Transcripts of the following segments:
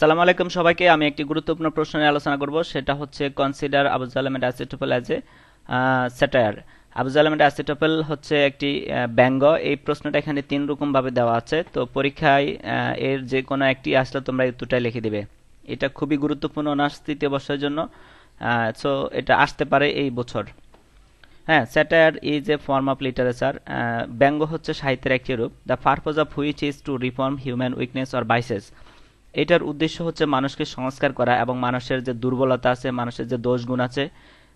সালাম আলাইকুম সবাইকে আমি একটি গুরুত্বপূর্ণ প্রশ্ন আলোচনা করব সেটা হচ্ছে consider Absalom and Achitophel as a satire Absalom and Achitophel হচ্ছে একটি ব্যঙ্গ এই প্রশ্নটা এখানে তিন রকমভাবে দেওয়া আছে তো পরীক্ষায় এর যে কোনো একটি আসলে তোমরা দুটাই লিখে দিবে এটা খুবই গুরুত্বপূর্ণ অনার্স তৃতীয় বর্ষের জন্য সো এটা আসতে পারে এই বছর হ্যাঁ satire is a form of literature ব্যঙ্গ হচ্ছে সাহিত্যের একটি রূপ the purpose of which is to reform human weakness or vices এটার উদ্দেশ্য হচ্ছে মানুষকে সংস্কার করা এবং মানুষের যে দুর্বলতা আছে মানুষের যে দোষগুণ আছে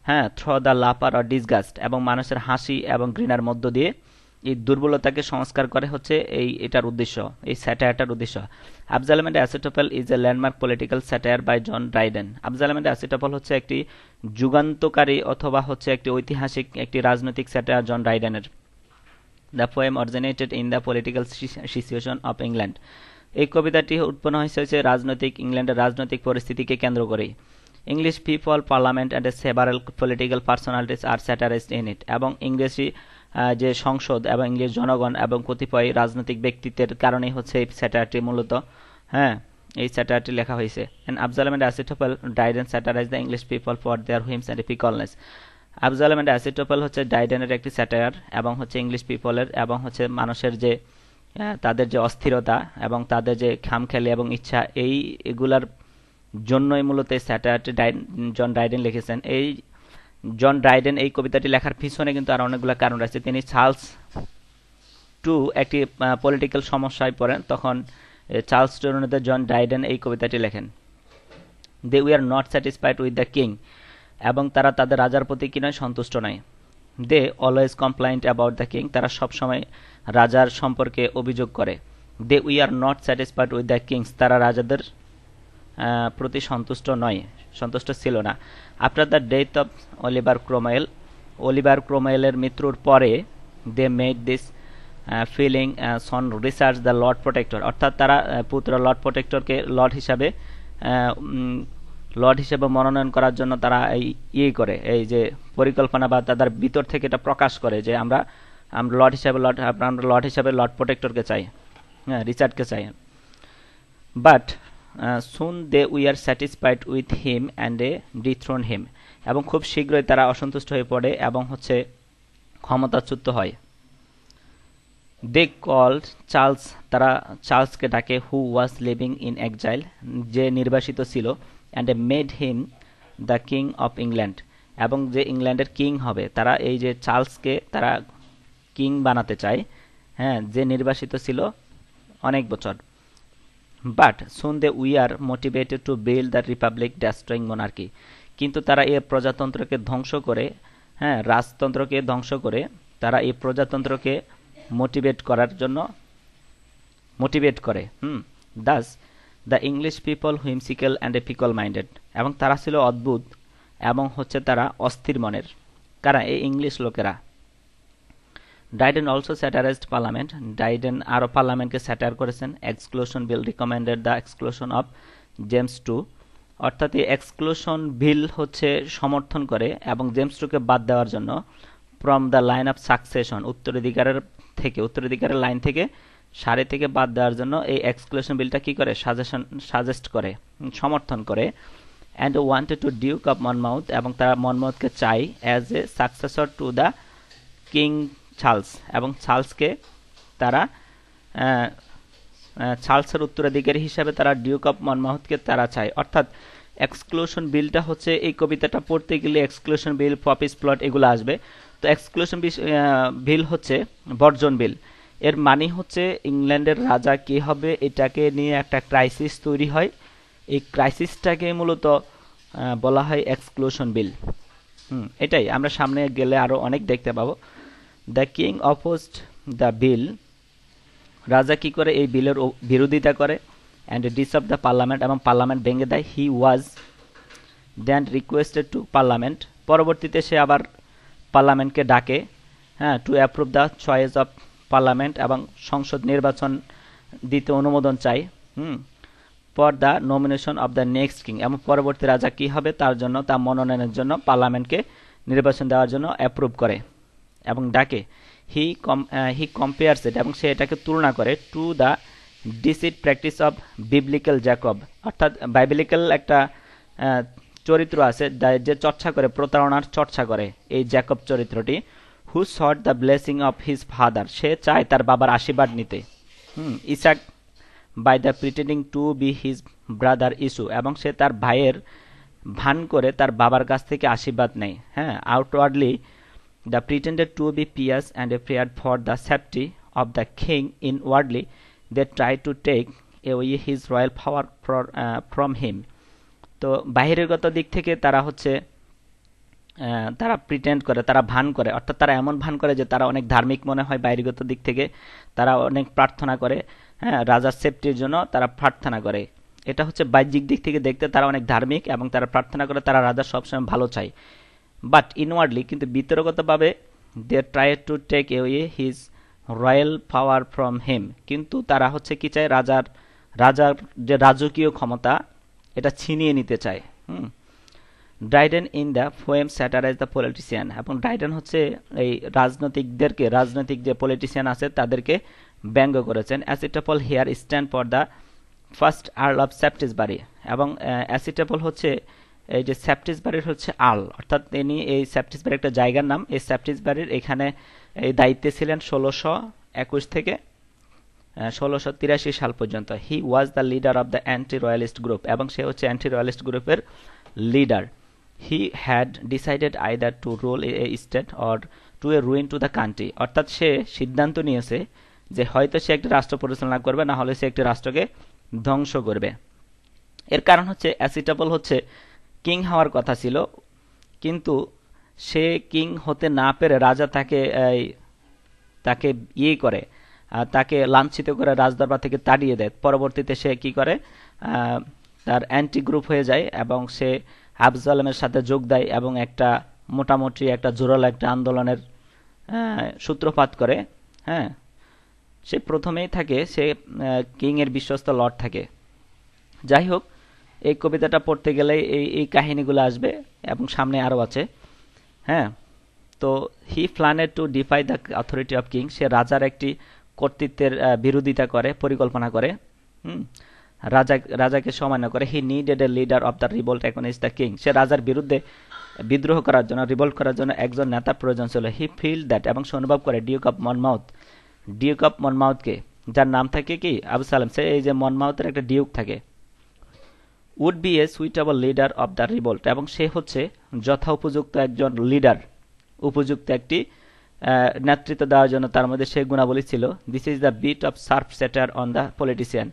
হ্যাঁ through the laughter or disgust এবং মানুষের হাসি এবং ঘৃণার মধ্য দিয়ে এই দুর্বলতাকে সংস্কার করে হচ্ছে এই এটার উদ্দেশ্য এই স্যাটায়ারটার উদ্দেশ্য Absalom and Achitophel is a landmark political satire by John Dryden Absalom and Achitophel হচ্ছে একটি যুগান্তকারী অথবা হচ্ছে একটি ঐতিহাসিক একটি রাজনৈতিক স্যাটায়ার জন ড্রাইডেনের the poem originated in the political situation of England এই কবিতাটি উৎপন্ন হয়েছে হচ্ছে রাজনৈতিক ইংল্যান্ডের রাজনৈতিক পরিস্থিতিকে কেন্দ্র করে English people parliament and several political personalities are satirise in it এবং ইংরেজি যে সংসদ এবং ইংলিশ জনগণ এবং কতিপয় রাজনৈতিক ব্যক্তিত্বের কারণেই হচ্ছে এই স্যাটারটি মূলত হ্যাঁ এই স্যাটারটি লেখা হয়েছে and Absalom and Achitophel Dryden satirise the English people for their whims and fickleness Absalom and Achitophel হচ্ছে ডাইডেনের একটি স্যাটার এবং হচ্ছে ইংলিশ পিপলের এবং হচ্ছে মানুষের যে হ্যাঁ, তাদের যে অস্থিরতা এবং তাদের যে খামখেয়ালি এবং ইচ্ছা এই এগুলার জন্যই মূলত স্যাটার্ট জন ডাইডেন লিখেছেন এই জন ড্রাইডেন এই কবিতাটি লেখার পিছনে কিন্তু আর অনেকগুলো কারণ রয়েছে তিনি চার্লস টু একটি পলিটিক্যাল সমস্যায় পড়েন তখন চার্লস টুরনেতে জন ড্রাইডেন এই কবিতাটি লেখেন they we are not satisfied with the king এবং তারা তাদের রাজার প্রতি কি নয় সন্তুষ্ট নয় they always complaint about the king তারা সবসময় রাজার সম্পর্কে অভিযোগ করে they we are not satisfied with the kings তারা রাজাদের প্রতি সন্তুষ্ট নয় সন্তুষ্ট ছিল না after the death of Oliver Cromwell Oliver ক্রোমেলের মৃত্যুর পরে they made this feeble son Richard the Lord Protector অর্থাৎ তারা পুত্র লর্ড প্রোটেক্টরকে লর্ড হিসাবে লর্ড হিসেবে মনোনয়ন করার জন্য তারা এই ইয়ে করে এই যে পরিকল্পনা বা তাদের ভিতর থেকে এটা প্রকাশ করে যে আমরা আমরা লর্ড হিসাবে লর্ড আমরা লর্ড হিসাবে লর্ড প্রোটেক্টরকে চাই হ্যাঁ রিচার্ডকে চাই but soon they we are satisfied with him and a dethrone him এবং খুব শীঘ্রই তারা অসন্তুষ্ট হয়ে পড়ে এবং হচ্ছে ক্ষমতাচ্যুত হয় দে কল চার্লস তারা চার্লসকে ডাকে who was living in exile যে নির্বাসিত ছিল and made him the king of England এবং যে ইংল্যান্ডের কিং হবে তারা এই যে চার্লসকে তারা কিং বানাতে চায় হ্যাঁ যে নির্বাসিত ছিল অনেক বছর but soon they we are motivated to build the republic destroying monarchy কিন্তু তারা এই প্রজাতন্ত্রকে ধ্বংস করে হ্যাঁ রাজতন্ত্রকে ধ্বংস করে তারা এই প্রজাতন্ত্রকে মোটিভেট করার জন্য মোটিভেট করে hmm thus the English people whimsical and fickle minded এবং তারা ছিল অদ্ভুত এবং হচ্ছে তারা অস্থির মনের কারা এই ইংলিশ লোকেরা ডাইডেন অলসো স্যাটারাইজড পার্লামেন্ট ডাইডেন আরও পার্লামেন্টকে স্যাটার করেছেন exclusion bill recommended the exclusion of James two অর্থাৎ এই এক্সক্লুশন বিল হচ্ছে সমর্থন করে এবং জেমস টুকে বাদ দেওয়ার জন্য from the line of succession উত্তরাধিকারের থেকে উত্তরাধিকারের লাইন থেকে সারি থেকে বাদ দেওয়ার জন্য এই এক্সক্লুশন বিলটা কি করে সাজেশন সাজেস্ট করে সমর্থন করে and wanted to Duke of Monmouth এবং তারা মনমাউথকে চাই as a successor to the king Charles এবং চার্লসকে তারা চার্লসের উত্তরাধিকারী হিসাবে তারা ডিউক অফ মনমাউথকে তারা চায় অর্থাৎ এক্সক্লুশন বিলটা হচ্ছে এই কবিতাটা পড়তে গেলে এক্সক্লুশন বিল পপিস প্লট এগুলো আসবে তো এক্সক্লুশন বিল হচ্ছে বর্জন বিল এর মানে হচ্ছে ইংল্যান্ডের রাজা কে হবে এটাকে নিয়ে একটা ক্রাইসিস তৈরি হয় এই ক্রাইসিসটাকে মূলত বলা হয় এক্সক্লোশন বিল হুম এটাই আমরা সামনে গেলে আরও অনেক দেখতে পাবো the king opposed the bill রাজা কি করে এই বিলের বিরোধিতা করে and dis of the parliament এবং পার্লামেন্ট ভেঙে দেয় he was then requested to parliament পরবর্তীতে সে আবার পার্লামেন্টকে ডাকে হ্যাঁ to approve the choice of parliament এবং সংসদ নির্বাচন দিতে অনুমোদন চাই hmm for the nomination of the next king এবং পরবর্তী রাজা কি হবে তার জন্য তা মনোনয়নের জন্য পার্লামেন্টকে নির্বাচন দেওয়ার জন্য অ্যাপ্রুভ করে এবং ডাকে হি কম হি কম্পেয়ার্স ইট এবং সে এটাকে তুলনা করে to the deceit practice of biblical Jacob অর্থাৎ বাইবলিক্যাল একটা চরিত্র আছে যে চর্চা করে প্রতারণার চর্চা করে এই জ্যাকব চরিত্রটি who sought the blessing of his father সে চায় তার বাবার আশীর্বাদ নিতে hmm Isaac by the pretending to be his brother Esau এবং সে তার ভাইয়ের ভান করে তার বাবার কাছ থেকে আশীর্বাদ নেয় হ্যাঁ outwardly the pretended to be pious and a prayer for the safety of the king inwardly they try to take a his royal power from him তো বাহিরের গত দিক থেকে তারা হচ্ছে তারা প্রিটেন্ড করে তারা ভান করে অর্থাৎ তারা এমন ভান করে যে তারা অনেক ধার্মিক মনে হয় বাইরেগত দিক থেকে তারা অনেক প্রার্থনা করে হ্যাঁ রাজার সেফটির জন্য তারা প্রার্থনা করে এটা হচ্ছে বাহ্যিক দিক থেকে দেখতে তারা অনেক ধার্মিক এবং তারা প্রার্থনা করে তারা রাজা সবসময় ভালো চায় বাট ইনওয়ার্ডলি কিন্তু বিতর্কতভাবে they try to take away his royal power from him কিন্তু তারা হচ্ছে কি চায় রাজার রাজার যে রাজকীয় ক্ষমতা এটা ছিনিয়ে নিতে চায় hmm Dryden in the poem satirise the politician এবং ড্রাইডেন হচ্ছে এই রাজনৈতিকদেরকে রাজনৈতিক যে পলিটিশিয়ান আছে তাদেরকে ব্যঙ্গ করেছেন Achitophel here stand for the first earl of বাড়ি এবং অ্যাসিটাপল হচ্ছে এই যে বাড়ির হচ্ছে আল অর্থাৎ তিনি এই বাড়ির একটা জায়গার নাম এই বাড়ির এখানে এই দায়িত্বে ছিলেন ষোলোশো একুশ থেকে ষোলোশো তিরাশি সাল পর্যন্ত he was the leader of the anti royalist group এবং সে হচ্ছে অ্যান্টি রয়্যালিস্ট গ্রুপের leader he had decided either to rule a state or to a ruin to the country অর্থাৎ সে সিদ্ধান্ত নিয়েছে যে হয়তো সে একটি রাষ্ট্র পরিচালনা করবে না হলে সে একটি রাষ্ট্রকে ধ্বংস করবে এর কারণ হচ্ছে অ্যাসিটাবল হচ্ছে কিং হওয়ার কথা ছিল কিন্তু সে কিং হতে না পেরে রাজা তাকে তাকে ইয়ে করে তাকে লাঞ্ছিত করে রাজদরবার থেকে তাড়িয়ে দেয় পরবর্তীতে সে কি করে তার অ্যান্টি গ্রুপ হয়ে যায় এবং সে আলমের সাথে যোগ দেয় এবং একটা মোটামুটি একটা জোরাল একটা আন্দোলনের হ্যাঁ, সূত্রপাত করে হ্যাঁ সে প্রথমেই থাকে সে কিংয়ের বিশ্বস্ত লর্ড থাকে যাই হোক এই কবিতাটা পড়তে গেলে এই এই কাহিনীগুলো আসবে এবং সামনে আরও আছে হ্যাঁ তো he planned to defy the authority of king সে রাজার একটি কর্তৃত্বের বিরোধিতা করে পরিকল্পনা করে হুম রাজা রাজাকে সমান্য করে he needed a leader of the revolt এখন ইজ দ্য কিং সে রাজার বিরুদ্ধে বিদ্রোহ করার জন্য রিভোল্ট করার জন্য একজন নেতার প্রয়োজন ছিল হি ফিল দ্যাট এবং সে অনুভব করে Duke of Monmouth Duke of মনমাউথকে যার নাম থাকে কি আবু সালাম সে এই যে মনমাউথের একটা ডিউক থাকে would be a suitable leader of the revolt এবং সে হচ্ছে যথা উপযুক্ত একজন লিডার উপযুক্ত একটি নেতৃত্ব দেওয়ার জন্য তার মধ্যে সেই গুণাবলী ছিল this is the bit of sharp satire on the politician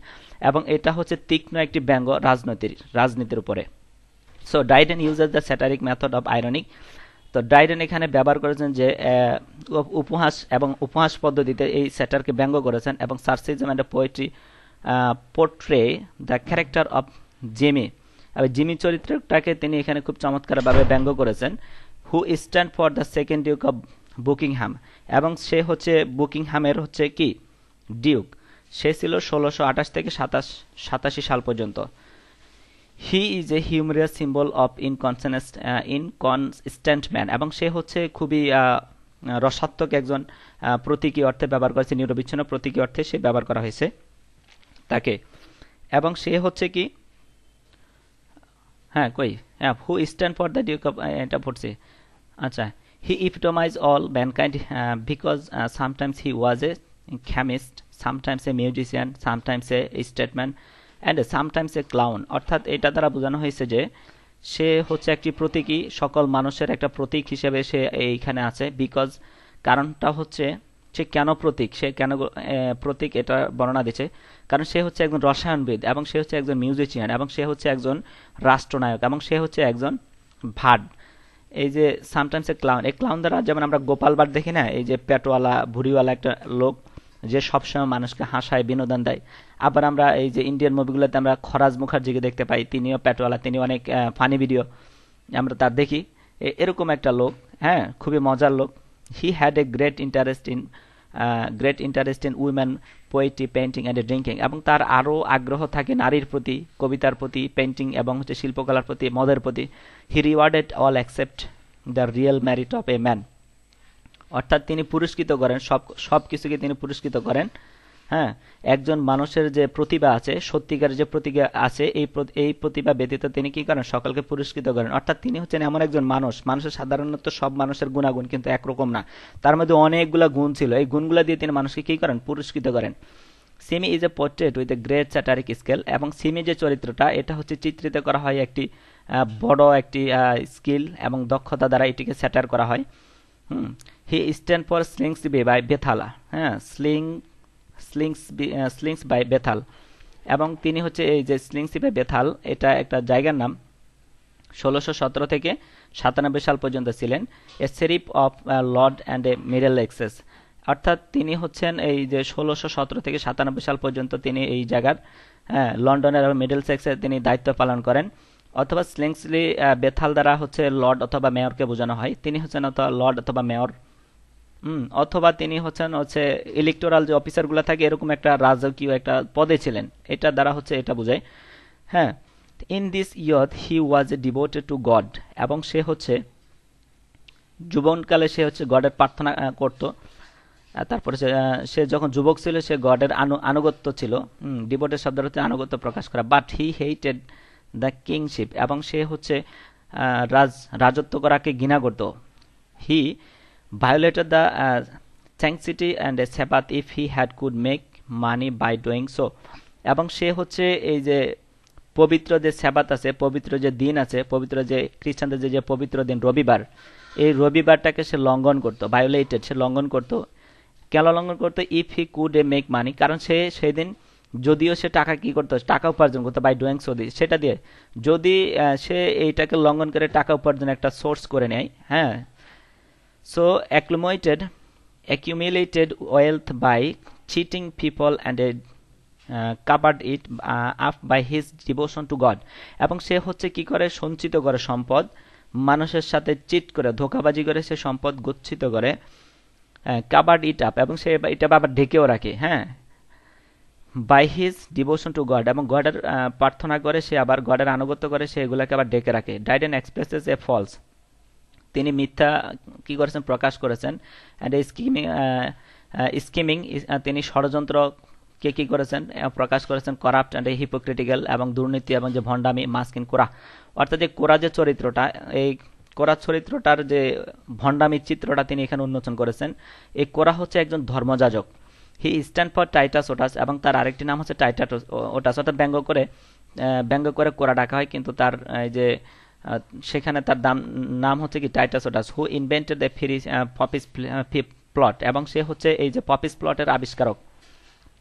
এবং এটা হচ্ছে তীক্ষ্ণ একটি ব্যঙ্গ রাজনীতির রাজনীতির উপরে so Dryden uses the satiric method of ironic তো ডাইডেন এখানে ব্যবহার করেছেন যে উপহাস এবং উপহাস পদ্ধতিতে এই স্যাটারকে ব্যঙ্গ করেছেন এবং sarcasm and poetry portray the character of Zimri এবং জিমি চরিত্রটাকে তিনি এখানে খুব চমৎকারভাবে ব্যঙ্গ করেছেন who stand for the second Duke of Buckingham এবং সে হচ্ছে বুকিংহামের হচ্ছে কি ডিউক সে ছিল ষোলোশো আঠাশ থেকে সাতাশ সাতাশি সাল পর্যন্ত he is a humorous symbol of in inconstant man এবং সে হচ্ছে খুবই রসাত্মক একজন প্রতীকী অর্থে ব্যবহার করেছে নিরবিচ্ছিন্ন প্রতীকী অর্থে সে ব্যবহার করা হয়েছে তাকে এবং সে হচ্ছে কি হ্যাঁ কই হ্যাঁ who stand for the duke এটা পড়ছে আচ্ছা he epitomise all mankind because sometimes he was a chemist sometimes a musician sometimes a statesman and sometimes a clown অর্থাৎ এটা দ্বারা বোঝানো হয়েছে যে সে হচ্ছে একটি প্রতীকী সকল মানুষের একটা প্রতীক হিসেবে সে এইখানে আছে বিকজ কারণটা হচ্ছে সে কেন প্রতীক সে কেন প্রতীক এটা বর্ণনা দিচ্ছে কারণ সে হচ্ছে একজন রসায়নবিদ এবং সে হচ্ছে একজন মিউজিশিয়ান এবং সে হচ্ছে একজন রাষ্ট্রনায়ক এবং সে হচ্ছে একজন ভাট এই যে সামটাইমস এ ক্লাউন এই ক্লাউন দ্বারা যেমন আমরা গোপাল ভাট দেখি না এই যে পেটওয়ালা ভুড়িওয়ালা একটা লোক যে সবসময় মানুষকে হাসায় বিনোদন দেয় আবার আমরা এই যে ইন্ডিয়ান মুভিগুলোতে আমরা খরাজ মুখার্জিকে দেখতে পাই তিনিও প্যাটওয়ালা তিনি অনেক ফানি ভিডিও আমরা তার দেখি এরকম একটা লোক হ্যাঁ খুবই মজার লোক he had a great interest in great interest in women poetry painting and drinking এবং তার আরও আগ্রহ থাকে নারীর প্রতি কবিতার প্রতি পেন্টিং এবং হচ্ছে শিল্পকলার প্রতি মদের প্রতি he rewarded all except the real merit of a man অর্থাৎ তিনি পুরস্কৃত করেন সব সব কিছুকে তিনি পুরস্কৃত করেন হ্যাঁ একজন মানুষের যে প্রতিভা আছে সত্যিকারের যে প্রতিভা আছে এই এই প্রতিভা ব্যতীত তিনি কি করেন সকলকে পুরস্কৃত করেন অর্থাৎ তিনি হচ্ছেন এমন একজন মানুষ মানুষের সাধারণত সব মানুষের গুণাগুণ কিন্তু একরকম না তার মধ্যে অনেকগুলো গুণ ছিল এই গুণগুলো দিয়ে তিনি মানুষকে কি করেন পুরস্কৃত করেন Shimei is a portrait with a great satiric skill এবং সিমি যে চরিত্রটা এটা হচ্ছে চিত্রিত করা হয় একটি বড় একটি স্কিল এবং দক্ষতা দ্বারা এটিকে স্যাটার করা হয় hmm he stand for Slingsby by Bethel হ্যাঁ স্লিং স্লিংস স্লিংস বাই বেথাল এবং তিনি হচ্ছে এই যে স্লিংস বাই বেথাল এটা একটা জায়গার নাম ষোলোশো সতেরো থেকে সাতানব্বই সাল পর্যন্ত ছিলেন a sheriff of lord and a middle excess অর্থাৎ তিনি হচ্ছেন এই যে ষোলোশো সতেরো থেকে সাতানব্বই সাল পর্যন্ত তিনি এই জায়গার হ্যাঁ লন্ডনের মিডল সেক্সের তিনি দায়িত্ব পালন করেন অথবা স্লিংসলি বেথাল uh, দ্বারা হচ্ছে লর্ড অথবা মেয়রকে বোঝানো হয় তিনি হচ্ছেন অথবা লর্ড অথবা মেয়র অথবা তিনি হচ্ছেন হচ্ছে ইলেকটোরাল যে অফিসারগুলো থাকে এরকম একটা রাজকীয় একটা পদে ছিলেন এটা দ্বারা হচ্ছে এটা বোঝায় হ্যাঁ in this youth he was a devoted to God এবং সে হচ্ছে যুবনকালে সে হচ্ছে গডের প্রার্থনা করত তারপরে সে যখন যুবক ছিল সে গডের আনু আনুগত্য ছিল ডিভোটের শব্দ হচ্ছে আনুগত্য প্রকাশ করা but he hated the kingship এবং সে হচ্ছে রাজ রাজত্ব করাকে ঘৃণা করত হি violated the uh, sanctity and Sabbath if he had could make money by doing so এবং সে হচ্ছে এই যে পবিত্র যে সেবাত আছে পবিত্র যে দিন আছে পবিত্র যে খ্রিস্টানদের যে যে পবিত্র দিন রবিবার এই রবিবারটাকে সে লঙ্ঘন করতো ভায়োলেটেড সে লঙ্ঘন করতো কেন লঙ্ঘন করতো if he could a make money কারণ সে সেদিন যদিও সে টাকা কি করতো টাকা উপার্জন করতো বাই ডুইং সো সেটা দিয়ে যদি সে এইটাকে লঙ্ঘন করে টাকা উপার্জন একটা সোর্স করে নেয় হ্যাঁ So accumulated accumulated wealth by cheating people and a uh, uh, covered it uh, up by his devotion to God এবং সে হচ্ছে কি করে সঞ্চিত করে সম্পদ মানুষের সাথে চিট করে ধোকাবাজি করে সে সম্পদ গচ্ছিত করে কাবার্ড ইট আপ এবং সে এটা আবার ঢেকেও রাখে হ্যাঁ by his devotion to God এবং গডের প্রার্থনা করে সে আবার গডের আনুগত্য করে সে এগুলোকে আবার ডেকে রাখে ডাইডেন এক্সপ্রেসেস এ ফলস তিনি মিথ্যা কি করেছেন প্রকাশ করেছেন অ্যান্ড স্কিমিং স্কিমিং তিনি ষড়যন্ত্র কে কি করেছেন প্রকাশ করেছেন করাপ্ট অ্যান্ড হিপোক্রিটিক্যাল এবং দুর্নীতি এবং যে ভণ্ডামি মাস্কিন কোরা অর্থাৎ যে কোরা যে চরিত্রটা এই কোরা চরিত্রটার যে ভণ্ডামি চিত্রটা তিনি এখানে উন্মোচন করেছেন এই কোরা হচ্ছে একজন ধর্মযাজক he stand for Titus Oates এবং তার আরেকটি নাম হচ্ছে টাইটাস ওটাস অর্থাৎ ব্যঙ্গ করে ব্যঙ্গ করে কোরা ডাকা হয় কিন্তু তার যে সেখানে তার দাম নাম হচ্ছে কি Titus Oates who invented the fierce Popish plot এবং সে হচ্ছে এই যে পপিস প্লটের আবিষ্কারক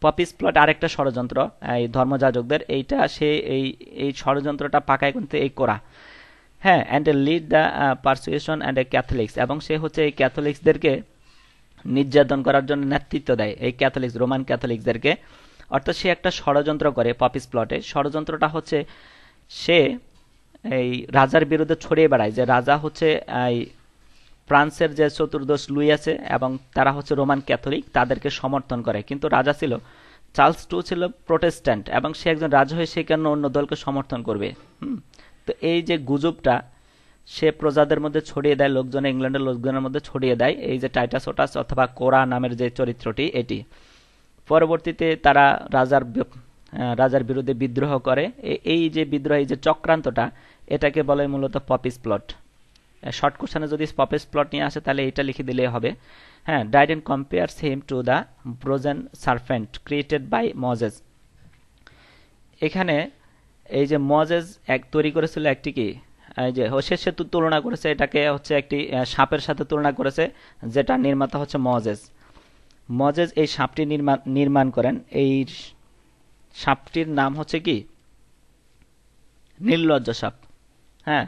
পপিস প্লট আরেকটা ষড়যন্ত্র এই ধর্মযাজকদের এইটা সে এই এই ষড়যন্ত্রটা পাকায় কিন্তু এই করা হ্যাঁ and lead the persuasion and Catholics এবং সে হচ্ছে এই ক্যাথলিক্সদেরকে নির্যাতন করার জন্য নেতৃত্ব দেয় এই ক্যাথলিক্স রোমান ক্যাথলিকদেরকে অর্থাৎ সে একটা ষড়যন্ত্র করে পপিস প্লটে ষড়যন্ত্রটা হচ্ছে সে এই রাজার বিরুদ্ধে ছড়িয়ে বেড়ায় যে রাজা হচ্ছে এই ফ্রান্সের যে চতুর্দশ লুই আছে এবং তারা হচ্ছে রোমান ক্যাথলিক তাদেরকে সমর্থন করে কিন্তু রাজা ছিল চার্লস টু ছিল প্রোটেস্ট্যান্ট এবং সে একজন রাজা হয়ে সে কেন অন্য দলকে সমর্থন করবে হুম তো এই যে গুজবটা সে প্রজাদের মধ্যে ছড়িয়ে দেয় লোকজন ইংল্যান্ডের লোকজনের মধ্যে ছড়িয়ে দেয় এই যে টাইটাস ওটাস অথবা কোরা নামের যে চরিত্রটি এটি পরবর্তীতে তারা রাজার রাজার বিরুদ্ধে বিদ্রোহ করে এই যে বিদ্রোহ এই যে চক্রান্তটা এটাকে বলে মূলত পপিস প্লট শর্ট কোশ্চেনে যদি পপিস প্লট নিয়ে আসে তাহলে এটা লিখে দিলেই হবে হ্যাঁ ডাইড compare him to the brazen serpent created by Moses এখানে এই যে মজেস এক তৈরি করেছিল একটি কি যে শেষ সেতু তুলনা করেছে এটাকে হচ্ছে একটি সাপের সাথে তুলনা করেছে যেটা নির্মাতা হচ্ছে মজেস মজেজ এই সাপটি নির্মাণ নির্মাণ করেন এই সাপটির নাম হচ্ছে কি নির্লজ্জ সাপ হ্যাঁ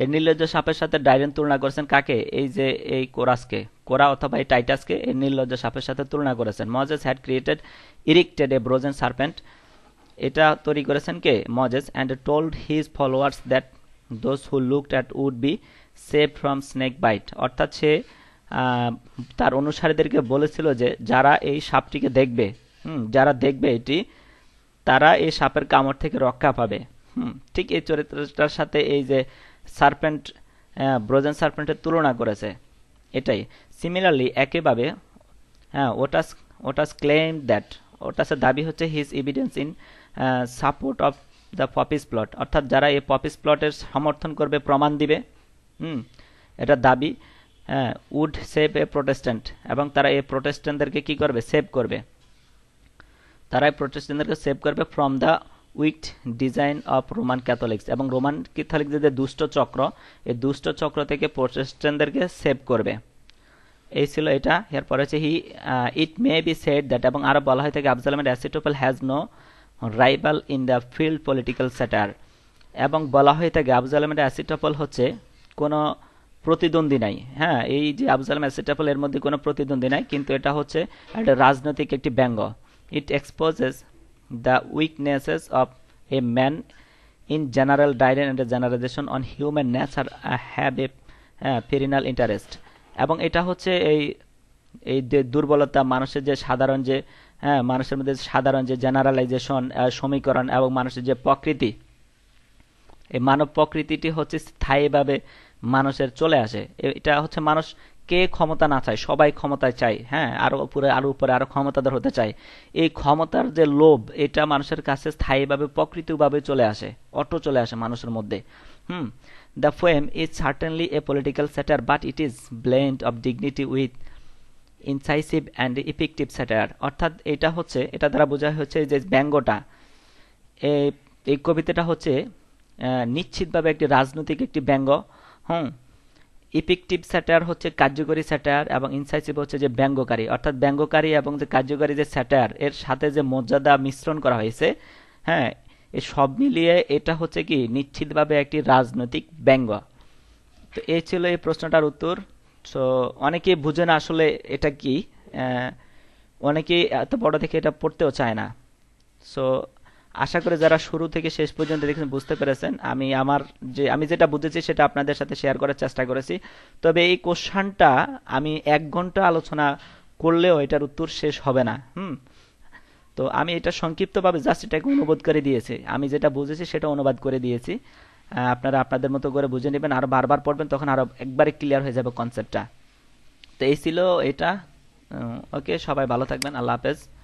এর নির্লজ্জ সাপের সাথে ডাইরেন তুলনা করেছেন কাকে এই যে এই কোরাসকে কোরা অথবা এই টাইটাসকে এর নির্লজ্জ সাপের সাথে তুলনা করেছেন Moses had created erected a brazen serpent এটা তৈরি করেছেন কে Moses and told his followers that those who looked at would be save from snake bite অর্থাৎ সে তার অনুসারীদেরকে বলেছিল যে যারা এই সাপটিকে দেখবে হুম যারা দেখবে এটি তারা এই সাপের কামড় থেকে রক্ষা পাবে হুম ঠিক এই চরিত্রটার সাথে এই যে সার্পেন্ট ব্রোজেন সার্পেন্টের তুলনা করেছে এটাই সিমিলারলি একইভাবে হ্যাঁ ওটাস ওটাস ক্লেম দ্যাট ওটাসের দাবি হচ্ছে his evidence in support of the Popish plot অর্থাৎ যারা এই পপিস প্লটের সমর্থন করবে প্রমাণ দিবে হুম এটা দাবি হ্যাঁ উড সেভ এ প্রোটেস্ট্যান্ট এবং তারা এই প্রোটেস্ট্যান্টদেরকে কী করবে সেভ করবে তারা এই প্রোটেস্ট্যান্টদেরকে সেভ করবে from the with design of Roman Catholics এবং রোমান ক্যাথলিকদের যে দুষ্ট চক্র এই দুষ্ট চক্র থেকে প্রচেষ্টানদেরকে সেভ করবে এই ছিল এটা এরপর হচ্ছে he it may be said that এবং আরও বলা হয় থাকে আহমেদ Achitophel has no rival in the field political satire এবং বলা হয়ে থাকে আহমেদ অ্যাসিটোপল হচ্ছে কোনো প্রতিদ্বন্দ্বী নাই হ্যাঁ এই যে আহমেদ অ্যাসিটোপল এর মধ্যে কোনো প্রতিদ্বন্দ্বী নাই কিন্তু এটা হচ্ছে একটা রাজনৈতিক একটি ব্যঙ্গ it exposes the weaknesses of a man in general direct and generalization on human nature have a perennial interest এবং এটা হচ্ছে এই এই যে দুর্বলতা মানুষের যে সাধারণ যে হ্যাঁ মানুষের মধ্যে সাধারণ যে জেনারালাইজেশন সমীকরণ এবং মানুষের যে প্রকৃতি এই মানব প্রকৃতিটি হচ্ছে স্থায়ীভাবে মানুষের চলে আসে এটা হচ্ছে মানুষ কে ক্ষমতা না চায় সবাই ক্ষমতায় চায় হ্যাঁ আরো উপরে আরো উপরে আরো ক্ষমতাদার হতে চায় এই ক্ষমতার যে লোভ এটা মানুষের কাছে স্থায়ীভাবে প্রকৃতিভাবে চলে আসে অটো চলে আসে মানুষের মধ্যে hmm the poem is certainly a political satire but it is blend of dignity with incisive and effective satire অর্থাৎ এটা হচ্ছে এটা দ্বারা বোঝা হচ্ছে যে ব্যঙ্গটা এই কবিতাটা হচ্ছে নিশ্চিতভাবে একটি রাজনৈতিক একটি ব্যঙ্গ হুম ইফেক্টিভ স্যাটার হচ্ছে কার্যকরী স্যাটার এবং ইনসাইসিভ হচ্ছে যে ব্যঙ্গকারী অর্থাৎ ব্যঙ্গকারী এবং যে কার্যকরী যে স্যাটার এর সাথে যে মর্যাদা মিশ্রণ করা হয়েছে হ্যাঁ এ সব মিলিয়ে এটা হচ্ছে কি নিশ্চিতভাবে একটি রাজনৈতিক ব্যঙ্গ তো এই ছিল এই প্রশ্নটার উত্তর সো অনেকে বুঝে না আসলে এটা কি অনেকেই এত বড় থেকে এটা পড়তেও চায় না সো আশা করে যারা শুরু থেকে শেষ পর্যন্ত দেখেছেন বুঝতে পেরেছেন আমি আমার যে আমি যেটা বুঝেছি সেটা আপনাদের সাথে শেয়ার করার চেষ্টা করেছি তবে এই কোশ্চানটা আমি এক ঘন্টা আলোচনা করলেও এটার উত্তর শেষ হবে না হুম তো আমি এটা সংক্ষিপ্তভাবে জাস্ট এটাকে অনুবাদ করে দিয়েছি আমি যেটা বুঝেছি সেটা অনুবাদ করে দিয়েছি আপনারা আপনাদের মতো করে বুঝে নেবেন আরও বারবার পড়বেন তখন আরও একবারে ক্লিয়ার হয়ে যাবে কনসেপ্টটা তো এই ছিল এটা ওকে সবাই ভালো থাকবেন আল্লাহ হাফেজ